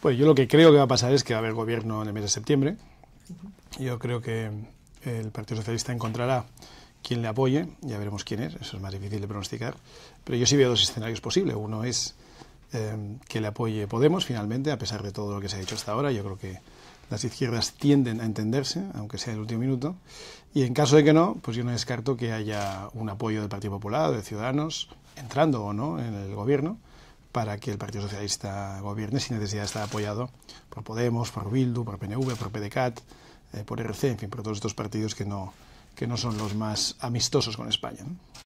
Pues yo lo que creo que va a pasar es que va a haber gobierno en el mes de septiembre. Yo creo que el Partido Socialista encontrará quien le apoye, ya veremos quién es, eso es más difícil de pronosticar. Pero yo sí veo dos escenarios posibles. Uno es em, que le apoye Podemos, finalmente, a pesar de todo lo que se ha dicho hasta ahora. Yo creo que las izquierdas tienden a entenderse, aunque sea el último minuto. Y en caso de que no, pues yo no descarto que haya un apoyo del Partido Popular, de Ciudadanos, entrando o no en el gobierno para que el Partido Socialista gobierne sin necesidad de estar apoyado por Podemos, por Bildu, por PNV, por PDCAT, eh, por RC, en fin, por todos estos partidos que no, son los más amistosos con España.